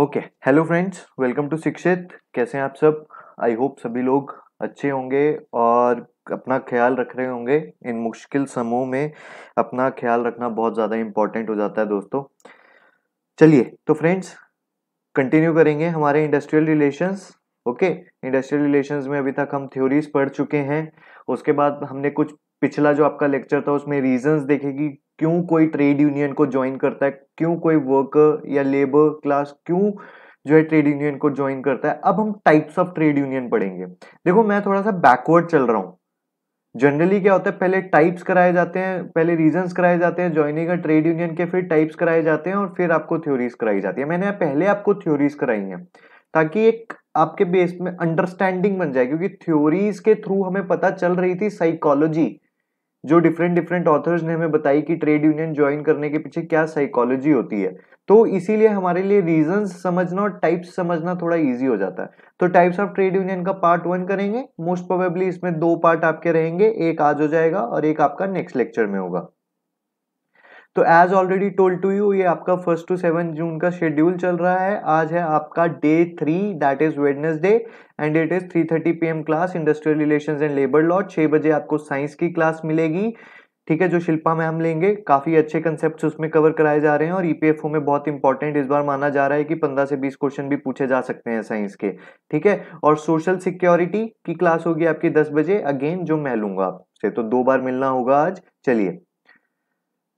okay hello friends welcome to Shikshit कैसे हैं आप सब आई होप सभी लोग अच्छे होंगे और अपना ख्याल रख रहे होंगे इन मुश्किल समूह में अपना ख्याल रखना बहुत ज़्यादा इम्पॉर्टेंट हो जाता है दोस्तों चलिए तो फ्रेंड्स कंटिन्यू करेंगे हमारे industrial relations okay industrial relations में अभी तक हम थ्योरीज पढ़ चुके हैं उसके बाद हमने कुछ पिछला जो आपका लेक्चर था उसमें रीजंस देखेगी क्यों कोई ट्रेड यूनियन को ज्वाइन करता है क्यों कोई वर्कर या लेबर क्लास क्यों जो है ट्रेड यूनियन को ज्वाइन करता है अब हम टाइप्स ऑफ ट्रेड यूनियन पढ़ेंगे देखो मैं थोड़ा सा बैकवर्ड चल रहा हूँ जनरली क्या होता है पहले टाइप्स कराए जाते हैं पहले रीजंस कराए जाते हैं ज्वाइनिंग ट्रेड यूनियन के फिर टाइप्स कराए जाते हैं और फिर आपको थ्योरीज कराई जाती है मैंने पहले आपको थ्योरीज कराई हैं ताकि एक आपके बेस में अंडरस्टैंडिंग बन जाए क्योंकि थ्योरीज के थ्रू हमें पता चल रही थी साइकोलॉजी जो डिफरेंट डिफरेंट ऑथर्स ने हमें बताई कि ट्रेड यूनियन ज्वाइन करने के पीछे क्या साइकोलॉजी होती है तो इसीलिए हमारे लिए रीजन समझना और टाइप्स समझना थोड़ा इजी हो जाता है तो टाइप्स ऑफ ट्रेड यूनियन का पार्ट वन करेंगे मोस्ट प्रोबेबली इसमें दो पार्ट आपके रहेंगे एक आज हो जाएगा और एक आपका नेक्स्ट लेक्चर में होगा तो as already told to you ये आपका फर्स्ट टू सेवन जून का शेड्यूल चल रहा है आज है आपका day three that is Wednesday and it is three thirty P M class industrial relation and labour law छः बजे आपको साइंस की क्लास मिलेगी ठीक है जो शिल्पा में हम लेंगे काफ़ी अच्छे कंसेप्ट उसमें कवर कराए जा रहे हैं और ईपीएफओ e में बहुत इंपॉर्टेंट इस बार माना जा रहा है कि 15 से 20 क्वेश्चन भी पूछे जा सकते हैं साइंस के ठीक है और सोशल सिक्योरिटी की क्लास होगी आपकी 10 बजे अगेन जो मैं लूंगा आपसे तो दो बार मिलना होगा आज चलिए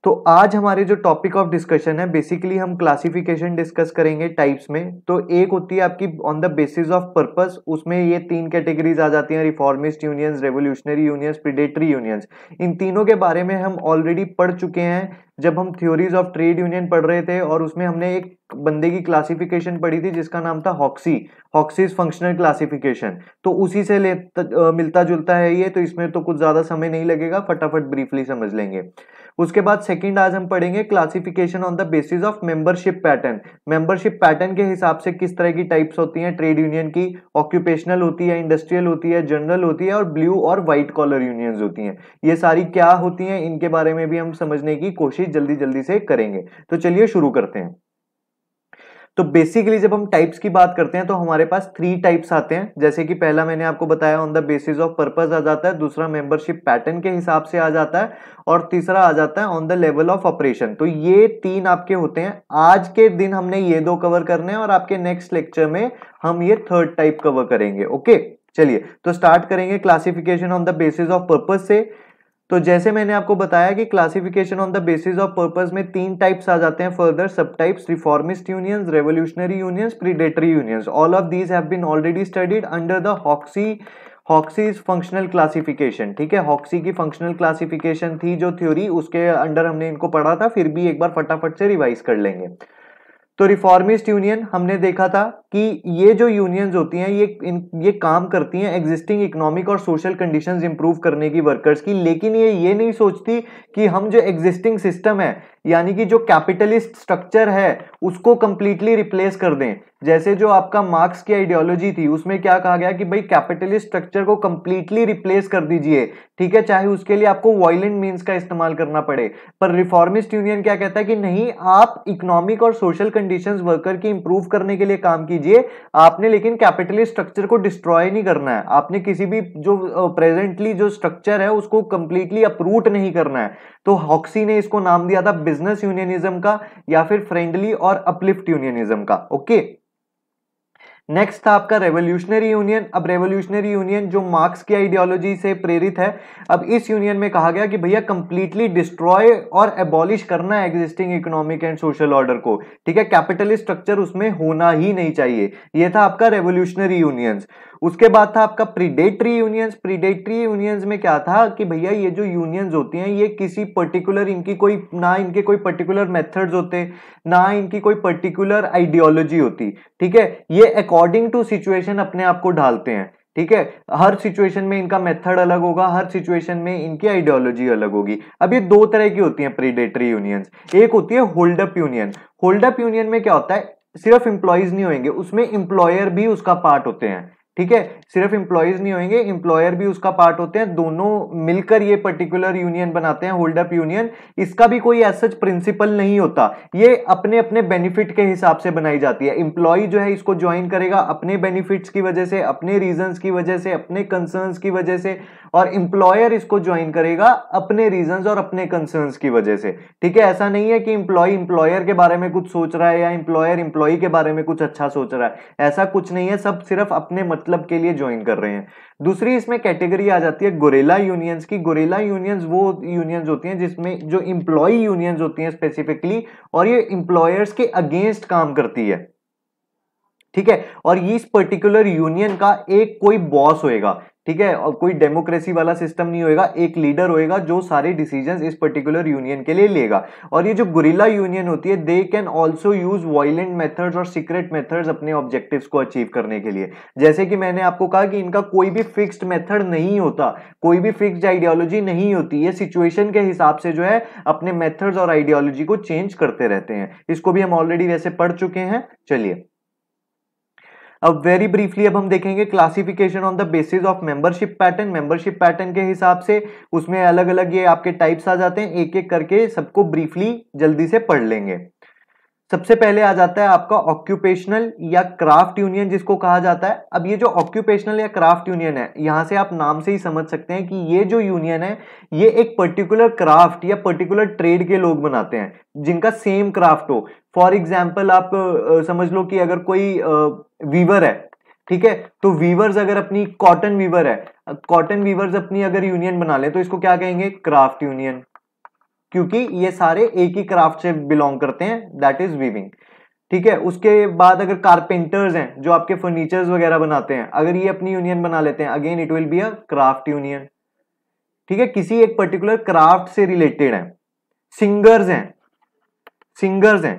तो आज हमारे जो टॉपिक ऑफ डिस्कशन है बेसिकली हम क्लासिफिकेशन डिस्कस करेंगे टाइप्स में तो एक होती है आपकी on the basis of purpose उसमें ये तीन कैटेगरीज आ जाती हैं reformist unions revolutionary unions predatory unions इन तीनों के बारे में हम ऑलरेडी पढ़ चुके हैं जब हम थ्योरीज ऑफ ट्रेड यूनियन पढ़ रहे थे और उसमें हमने एक बंदे की क्लासिफिकेशन पढ़ी थी जिसका नाम था हॉक्सी हॉक्सीज फंक्शनल क्लासिफिकेशन तो उसी से ले त, आ, मिलता जुलता है ये तो इसमें तो कुछ ज़्यादा समय नहीं लगेगा फटाफट ब्रीफली समझ लेंगे उसके बाद सेकंड आज हम पढ़ेंगे classification on the basis of membership pattern membership pattern के हिसाब से किस तरह की टाइप्स होती हैं ट्रेड यूनियन की ऑक्यूपेशनल होती है इंडस्ट्रियल होती है जनरल होती है और ब्लू और व्हाइट कॉलर यूनियंस होती हैं ये सारी क्या होती हैं इनके बारे में भी हम समझने की कोशिश भी जल्दी जल्दी से करेंगे तो चलिए शुरू करते हैं तो बेसिकली जब हम टाइप्स की बात करते हैं तो हमारे पास थ्री टाइप्स आते हैं जैसे कि पहला मैंने आपको बताया on the basis of purpose आ जाता है दूसरा मेंबरशिप पैटर्न के हिसाब से आ जाता है और तीसरा आ जाता है on the level of operation तो ये तीन आपके होते हैं आज के दिन हमने ये दो कवर करने हैं और आपके नेक्स्ट लेक्चर में हम ये थर्ड टाइप कवर करेंगे ओके चलिए तो स्टार्ट करेंगे classification on the basis of purpose से तो जैसे मैंने आपको बताया कि classification on the basis of purpose में तीन टाइप्स आ जाते हैं further subtypes reformist unions revolutionary unions predatory unions all of these have been already studied under the Hoxie Hoxie functional classification ठीक है हॉक्सी की फंक्शनल क्लासिफिकेशन थी जो थ्योरी उसके अंडर हमने इनको पढ़ा था फिर भी एक बार फटाफट से रिवाइज कर लेंगे तो रिफॉर्मिस्ट यूनियन हमने देखा था कि ये जो यूनियंस होती हैं ये इन ये काम करती हैं एग्जिस्टिंग इकोनॉमिक और सोशल कंडीशंस इंप्रूव करने की वर्कर्स की लेकिन ये ये नहीं सोचती कि हम जो एग्जिस्टिंग सिस्टम है यानी कि जो कैपिटलिस्ट स्ट्रक्चर है उसको कंप्लीटली रिप्लेस कर दें जैसे जो आपका मार्क्स की आइडियोलॉजी थी उसमें क्या कहा गया कि भाई कैपिटलिस्ट स्ट्रक्चर को कंप्लीटली रिप्लेस कर दीजिए ठीक है चाहे उसके लिए आपको वॉयलेंट मीन्स का इस्तेमाल करना पड़े पर रिफॉर्मिस्ट यूनियन क्या कहता है कि नहीं आप इकोनॉमिक और सोशल कंडीशंस वर्कर की इंप्रूव करने के लिए काम की कीजिए आपने लेकिन कैपिटलिस्ट स्ट्रक्चर को डिस्ट्रॉय नहीं करना है आपने किसी भी जो प्रेजेंटली जो स्ट्रक्चर है उसको कंप्लीटली अपरूट नहीं करना है तो हॉक्सी ने इसको नाम दिया था बिजनेस यूनियनिज्म का या फिर फ्रेंडली और अपलिफ्ट यूनियनिज्म का ओके नेक्स्ट था आपका रेवोल्यूशनरी यूनियन अब रेवोल्यूशनरी यूनियन जो मार्क्स की आइडियोलॉजी से प्रेरित है अब इस यूनियन में कहा गया कि भैया कंप्लीटली डिस्ट्रॉय और एबॉलिश करना है existing economic and social order को ठीक है कैपिटलिस्ट स्ट्रक्चर उसमें होना ही नहीं चाहिए यह था आपका रेवोल्यूशनरी यूनियंस उसके बाद था आपका प्रीडेटरी यूनियंस प्रीडेटरी यूनियंस में क्या था कि भैया ये जो यूनियंस होती हैं ये किसी पर्टिकुलर इनकी कोई ना इनके कोई पर्टिकुलर मेथड्स होते ना इनकी कोई पर्टिकुलर आइडियोलॉजी होती ठीक है ये अकॉर्डिंग टू सिचुएशन अपने आप को ढालते हैं ठीक है हर सिचुएशन में इनका मेथड अलग होगा हर सिचुएशन में इनकी आइडियोलॉजी अलग होगी अब ये दो तरह की होती है प्रीडेटरी यूनियंस एक होती है होल्डअप यूनियन होल्डअप यूनियन में क्या होता है सिर्फ इंप्लॉयज नहीं होंगे उसमें इंप्लॉयर भी उसका पार्ट होते हैं ठीक है सिर्फ इंप्लॉयज नहीं होंगे इंप्लॉयर भी उसका पार्ट होते हैं दोनों मिलकर ये पर्टिकुलर यूनियन बनाते हैं होल्ड अप यूनियन इसका भी कोई एज सच प्रिंसिपल नहीं होता ये अपने अपने बेनिफिट के हिसाब से बनाई जाती है इंप्लॉय जो है इसको ज्वाइन करेगा अपने बेनिफिट्स की वजह से अपने रीजन की वजह से अपने कंसर्न की वजह से और इंप्लॉयर इसको ज्वाइन करेगा अपने रीजंस और अपने कंसर्न्स की वजह से ठीक है ऐसा नहीं है कि इंप्लॉय इंप्लॉयर के बारे में कुछ सोच रहा है या इंप्लॉयर इंप्लॉय के बारे में कुछ अच्छा सोच रहा है ऐसा कुछ नहीं है सब सिर्फ अपने मतलब के लिए ज्वाइन कर रहे हैं दूसरी इसमें कैटेगरी आ जाती है गोरेला यूनियंस की गोरेला यूनियंस वो यूनियंस होती हैं जिसमें जो इंप्लॉई यूनियंस होती हैं स्पेसिफिकली और ये इंप्लॉयर्स के अगेंस्ट काम करती है ठीक है और ये इस पर्टिकुलर यूनियन का एक कोई बॉस होएगा ठीक है और कोई डेमोक्रेसी वाला सिस्टम नहीं होएगा एक लीडर होएगा जो सारे डिसीजन इस पर्टिकुलर यूनियन के लिए लेगा और ये जो गुरिला यूनियन होती है they can also use violent methods और सीक्रेट मेथड्स अपने ऑब्जेक्टिव्स को अचीव करने के लिए जैसे कि मैंने आपको कहा कि इनका कोई भी फिक्स्ड मेथड नहीं होता कोई भी फिक्सड आइडियोलॉजी नहीं होती ये सिचुएशन के हिसाब से जो है अपने मेथड्स और आइडियोलॉजी को चेंज करते रहते हैं इसको भी हम ऑलरेडी वैसे पढ़ चुके हैं चलिए अब वेरी ब्रीफली अब हम देखेंगे classification on the basis of membership pattern membership pattern के हिसाब से उसमें अलग अलग ये आपके टाइप्स आ जाते हैं एक एक करके सबको ब्रीफली जल्दी से पढ़ लेंगे सबसे पहले आ जाता है आपका ऑक्यूपेशनल या क्राफ्ट यूनियन जिसको कहा जाता है अब ये जो ऑक्यूपेशनल या क्राफ्ट यूनियन है यहाँ से आप नाम से ही समझ सकते हैं कि ये जो यूनियन है ये एक पर्टिकुलर क्राफ्ट या पर्टिकुलर ट्रेड के लोग बनाते हैं जिनका सेम क्राफ्ट हो फॉर एग्जाम्पल आप समझ लो कि अगर कोई वीवर है ठीक है तो वीवर्स अगर अपनी कॉटन वीवर है कॉटन वीवर्स अपनी अगर यूनियन बना ले तो इसको क्या कहेंगे क्राफ्ट यूनियन क्योंकि ये सारे एक ही क्राफ्ट से बिलोंग करते हैं दैट इज वीविंग ठीक है उसके बाद अगर कारपेंटर्स हैं जो आपके फर्नीचर्स वगैरह बनाते हैं अगर ये अपनी यूनियन बना लेते हैं again it will be a craft union ठीक है किसी एक पर्टिकुलर क्राफ्ट से रिलेटेड है सिंगर्स हैं सिंगर्स हैं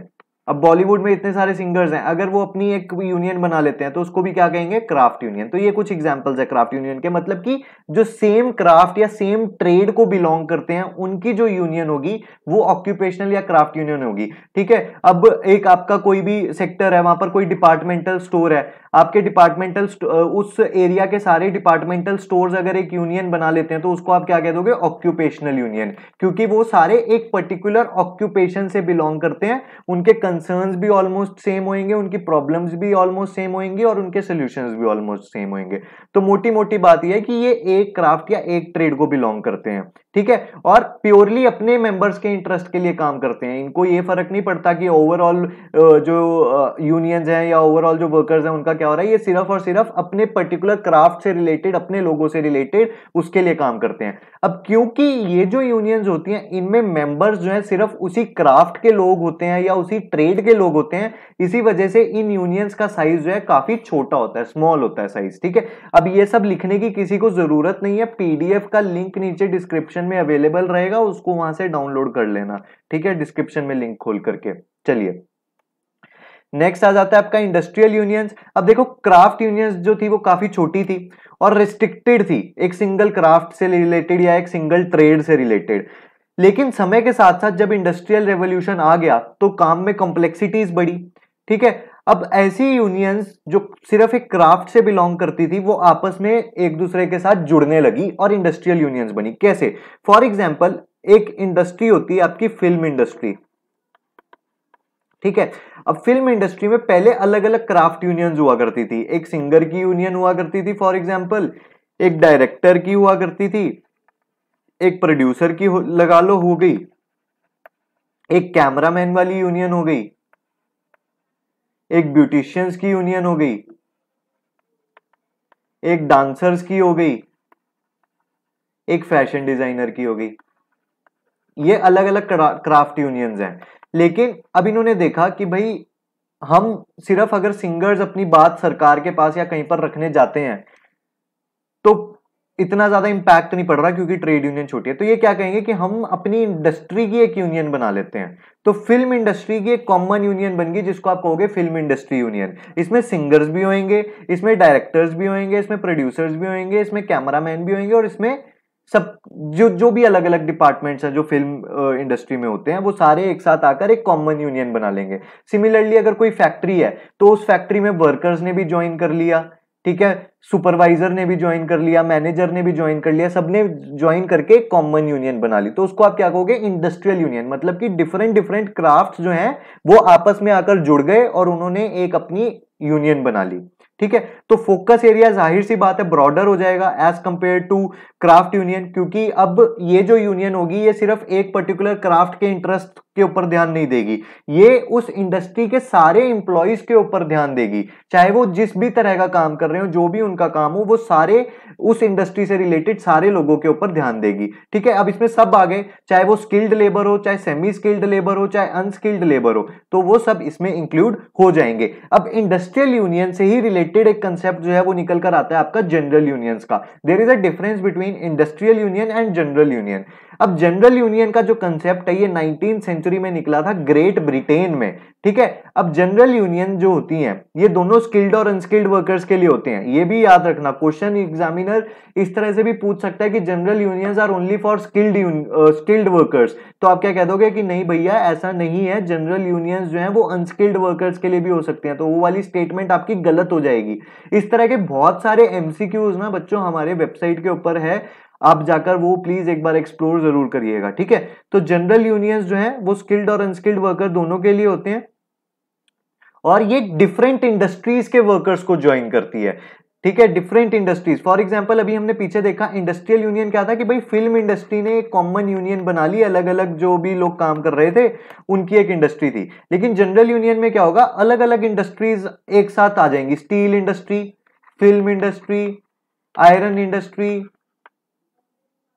अब बॉलीवुड में इतने सारे सिंगर्स हैं अगर वो अपनी एक यूनियन बना लेते हैं तो उसको भी क्या कहेंगे क्राफ्ट यूनियन तो ये कुछ एग्जांपल्स है क्राफ्ट यूनियन के मतलब कि जो सेम क्राफ्ट या सेम ट्रेड को बिलोंग करते हैं उनकी जो यूनियन होगी वो ऑक्यूपेशनल या क्राफ्ट यूनियन होगी ठीक है अब एक आपका कोई भी सेक्टर है वहां पर कोई डिपार्टमेंटल स्टोर है आपके डिपार्टमेंटल उस एरिया के सारे डिपार्टमेंटल स्टोर अगर एक यूनियन बना लेते हैं तो उसको आप क्या कह दोगे ऑक्यूपेशनल यूनियन क्योंकि वो सारे एक पर्टिकुलर ऑक्यूपेशन से बिलोंग करते हैं उनके कंसर्न्स भी ऑलमोस्ट सेम होंगे उनकी प्रॉब्लम्स भी ऑलमोस्ट सेम होंगी और उनके सोल्यूशन भी ऑलमोस्ट सेम होंगे तो मोटी मोटी बात यह है कि ये एक क्राफ्ट या एक ट्रेड को बिलोंग करते हैं ठीक है और प्योरली अपने मेंबर्स के इंटरेस्ट के लिए काम करते हैं इनको ये फर्क नहीं पड़ता कि ओवरऑल जो यूनियंस हैं या ओवरऑल जो वर्कर्स हैं उनका क्या हो रहा है ये सिर्फ और सिर्फ अपने पर्टिकुलर क्राफ्ट से रिलेटेड अपने लोगों से रिलेटेड उसके लिए काम करते हैं अब क्योंकि ये जो यूनियंस होती हैं इनमें मेंबर्स जो हैं सिर्फ उसी क्राफ्ट के लोग होते हैं या उसी ट्रेड स्टेट के लोग होते हैं इसी वजह से इन यूनियंस का साइज जो है काफी छोटा होता है स्मॉल होता है साइज ठीक है अब ये सब लिखने की किसी को जरूरत नहीं है पीडीएफ का लिंक नीचे डिस्क्रिप्शन में अवेलेबल रहेगा उसको वहां से डाउनलोड कर लेना ठीक है डिस्क्रिप्शन में लिंक खोल करके चलिए नेक्स्ट आ जाता है आपका इंडस्ट्रियल यूनियंस अब देखो क्राफ्ट यूनियंस जो थी वो काफी छोटी थी और रिस्ट्रिक्टेड थी एक सिंगल क्राफ्ट से रिलेटेड या एक सिंगल ट्रेड से रिलेटेड लेकिन समय के साथ साथ जब इंडस्ट्रियल रेवोल्यूशन आ गया तो काम में कॉम्प्लेक्सिटीज बढ़ी ठीक है अब ऐसी यूनियंस जो सिर्फ एक क्राफ्ट से बिलोंग करती थी वो आपस में एक दूसरे के साथ जुड़ने लगी और इंडस्ट्रियल यूनियंस बनी कैसे फॉर एग्जाम्पल एक इंडस्ट्री होती है आपकी फिल्म इंडस्ट्री ठीक है अब फिल्म इंडस्ट्री में पहले अलग अलग क्राफ्ट यूनियंस हुआ करती थी एक सिंगर की यूनियन हुआ करती थी फॉर एग्जाम्पल एक डायरेक्टर की हुआ करती थी एक प्रोड्यूसर की लगा लो हो गई एक कैमरामैन वाली यूनियन हो गई एक ब्यूटिशियंस की यूनियन हो गई एक डांसर्स की हो गई एक फैशन डिजाइनर की हो गई ये अलग अलग क्राफ्ट यूनियंस हैं लेकिन अब इन्होंने देखा कि भाई हम सिर्फ अगर सिंगर्स अपनी बात सरकार के पास या कहीं पर रखने जाते हैं तो इतना ज्यादा इंपैक्ट नहीं पड़ रहा क्योंकि ट्रेड यूनियन छोटी है तो ये क्या कहेंगे कि हम अपनी इंडस्ट्री की एक यूनियन बना लेते हैं तो फिल्म इंडस्ट्री की एक कॉमन यूनियन बन गई जिसको आप कहोगे फिल्म इंडस्ट्री यूनियन इसमें सिंगर्स भी होंगे इसमें डायरेक्टर्स भी होंगे इसमें प्रोड्यूसर्स भी होंगे इसमें कैमरामैन भी होंगे और इसमें सब जो जो भी अलग अलग डिपार्टमेंट्स हैं जो फिल्म इंडस्ट्री में होते हैं वो सारे एक साथ आकर एक कॉमन यूनियन बना लेंगे सिमिलरली अगर कोई फैक्ट्री है तो उस फैक्ट्री में वर्कर्स ने भी ज्वाइन कर लिया ठीक है सुपरवाइजर ने भी ज्वाइन कर लिया मैनेजर ने भी ज्वाइन कर लिया सबने ज्वाइन करके कॉमन यूनियन बना ली तो उसको आप क्या कहोगे इंडस्ट्रियल यूनियन मतलब कि डिफरेंट डिफरेंट क्राफ्ट जो हैं वो आपस में आकर जुड़ गए और उन्होंने एक अपनी यूनियन बना ली ठीक है तो फोकस एरिया जाहिर सी बात है ब्रॉडर हो जाएगा as compare to craft union क्योंकि अब ये जो यूनियन होगी ये सिर्फ एक पर्टिकुलर क्राफ्ट के इंटरेस्ट के ऊपर ध्यान नहीं देगी ये उस इंडस्ट्री के सारे इंप्लॉयज के ऊपर ध्यान देगी चाहे वो जिस भी तरह का काम कर रहे हो जो भी उनका काम हो वो सारे उस इंडस्ट्री से रिलेटेड सारे लोगों के ऊपर ध्यान देगी ठीक है अब इसमें सब आ गए चाहे वो स्किल्ड लेबर हो चाहे सेमी स्किल्ड लेबर हो चाहे अनस्किल्ड लेबर हो तो वो सब इसमें इंक्लूड हो जाएंगे अब इंडस्ट्रियल यूनियन से ही रिलेटेड एक कंसेप्ट जो है वो निकल कर आता है आपका जनरल यूनियंस का there is a difference between industrial union and general union अब जनरल यूनियन का जो कंसेप्ट है ये नाइनटीन सेंचुरी में निकला था ग्रेट ब्रिटेन में ठीक है अब जनरल यूनियन जो होती हैं ये दोनों स्किल्ड और अनस्किल्ड वर्कर्स के लिए होते हैं ये भी याद रखना क्वेश्चन एग्जामिनर इस तरह से भी पूछ सकता है कि general unions are only for skilled skilled workers तो आप क्या कह दोगे कि नहीं भैया ऐसा नहीं है जनरल यूनियंस जो है वो अनस्किल्ड वर्कर्स के लिए भी हो सकते हैं तो वो वाली स्टेटमेंट आपकी गलत हो जाएगी इस तरह के बहुत सारे एमसीक्यूज ना बच्चों हमारे वेबसाइट के ऊपर है आप जाकर वो प्लीज एक बार एक्सप्लोर जरूर करिएगा ठीक है तो जनरल यूनियंस जो है वो स्किल्ड और अनस्किल्ड वर्कर दोनों के लिए होते हैं और ये डिफरेंट इंडस्ट्रीज के वर्कर्स को ज्वाइन करती है ठीक है डिफरेंट इंडस्ट्रीज फॉर एग्जाम्पल अभी हमने पीछे देखा इंडस्ट्रियल यूनियन क्या था कि भाई फिल्म इंडस्ट्री ने एक कॉमन यूनियन बना ली अलग अलग जो भी लोग काम कर रहे थे उनकी एक इंडस्ट्री थी लेकिन जनरल यूनियन में क्या होगा अलग अलग इंडस्ट्रीज एक साथ आ जाएंगी steel industry film industry iron industry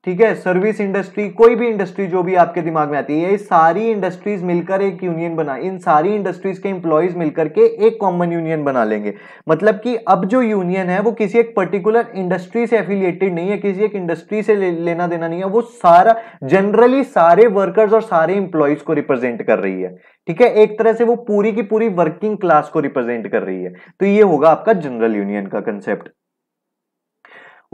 ठीक है सर्विस इंडस्ट्री कोई भी इंडस्ट्री जो भी आपके दिमाग में आती है ये सारी इंडस्ट्रीज मिलकर एक यूनियन बना इन सारी इंडस्ट्रीज के इंप्लॉयज मिलकर के एक कॉमन यूनियन बना लेंगे मतलब कि अब जो यूनियन है वो किसी एक पर्टिकुलर इंडस्ट्री से एफिलिएटेड नहीं है किसी एक इंडस्ट्री से ले, लेना देना नहीं है वो सारा जनरली सारे वर्कर्स और सारे इंप्लॉयज को रिप्रेजेंट कर रही है ठीक है एक तरह से वो पूरी की पूरी वर्किंग क्लास को रिप्रेजेंट कर रही है तो ये होगा आपका जनरल यूनियन का कंसेप्ट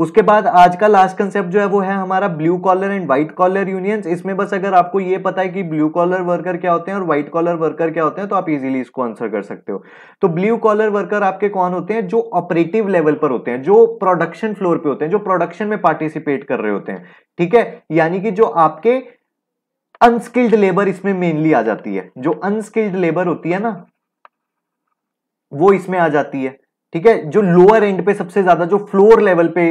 उसके बाद आज का लास्ट कंसेप्ट जो है वो है हमारा blue collar and white collar unions इसमें बस अगर आपको ये पता है कि ब्लू कॉलर वर्कर क्या होते हैं और व्हाइट कॉलर वर्कर क्या होते हैं तो आप इजीली इसको आंसर कर सकते हो तो ब्लू कॉलर वर्कर आपके कौन होते हैं जो ऑपरेटिव लेवल पर होते हैं जो प्रोडक्शन फ्लोर पे होते हैं जो प्रोडक्शन में पार्टिसिपेट कर रहे होते हैं ठीक है यानी कि जो आपके अनस्किल्ड लेबर इसमें मेनली आ जाती है जो अनस्किल्ड लेबर होती है ना वो इसमें आ जाती है ठीक है जो लोअर एंड पे सबसे ज्यादा जो फ्लोर लेवल पे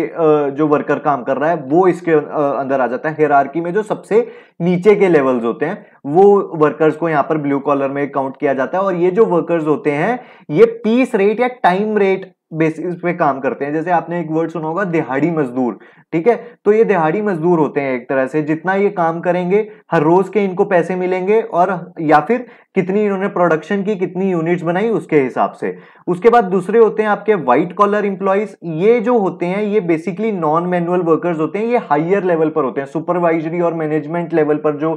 जो वर्कर काम कर रहा है वो इसके अंदर आ जाता है हेरारकी में जो सबसे नीचे के लेवल्स होते हैं वो वर्कर्स को यहाँ पर ब्लू कॉलर में काउंट किया जाता है और ये जो वर्कर्स होते हैं ये पीस रेट या टाइम रेट बेसिस पे काम करते हैं जैसे आपने एक वर्ड सुना होगा दिहाड़ी मजदूर ठीक है तो ये दिहाड़ी मजदूर होते हैं एक तरह से जितना ये काम करेंगे हर रोज के इनको पैसे मिलेंगे और या फिर कितनी इन्होंने प्रोडक्शन की कितनी यूनिट्स बनाई उसके हिसाब से उसके बाद दूसरे होते हैं आपके व्हाइट कॉलर इंप्लॉयज ये जो होते हैं ये बेसिकली नॉन मैनुअल वर्कर्स होते हैं ये हायर लेवल पर होते हैं सुपरवाइजरी और मैनेजमेंट लेवल पर जो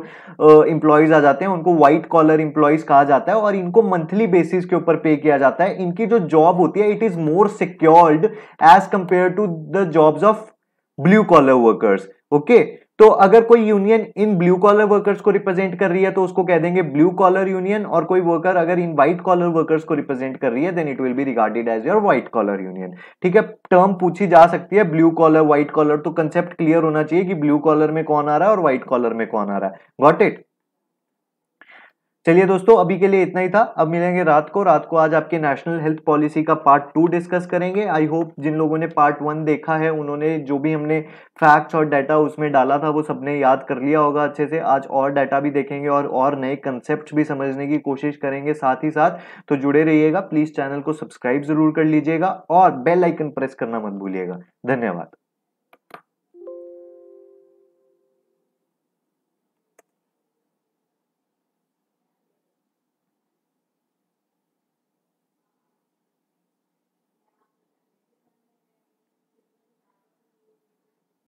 इंप्लॉयज आ जाते हैं उनको व्हाइट कॉलर इंप्लॉयज कहा जाता है और इनको मंथली बेसिस के ऊपर पे किया जाता है इनकी जो जॉब होती है it is more secured as compare to the jobs of blue collar workers okay तो अगर कोई यूनियन इन ब्लू कॉलर वर्कर्स को रिप्रेजेंट कर रही है तो उसको कह देंगे ब्लू कॉलर यूनियन और कोई वर्कर अगर इन व्हाइट कॉलर वर्कर्स को रिप्रेजेंट कर रही है then it will be regarded as your white collar union ठीक है टर्म पूछी जा सकती है ब्लू कॉलर व्हाइट कॉलर तो कंसेप्ट क्लियर होना चाहिए कि ब्लू कॉलर में कौन आ रहा है और व्हाइट कॉलर में कौन आ रहा है गॉट इट चलिए दोस्तों अभी के लिए इतना ही था अब मिलेंगे रात को रात को आज आपके नेशनल हेल्थ पॉलिसी का पार्ट टू डिस्कस करेंगे आई होप जिन लोगों ने पार्ट वन देखा है उन्होंने जो भी हमने फैक्ट्स और डाटा उसमें डाला था वो सबने याद कर लिया होगा अच्छे से आज और डाटा भी देखेंगे और और नए कंसेप्ट भी समझने की कोशिश करेंगे साथ ही साथ तो जुड़े रहिएगा प्लीज़ चैनल को सब्सक्राइब ज़रूर कर लीजिएगा और बेल आइकन प्रेस करना मत भूलिएगा धन्यवाद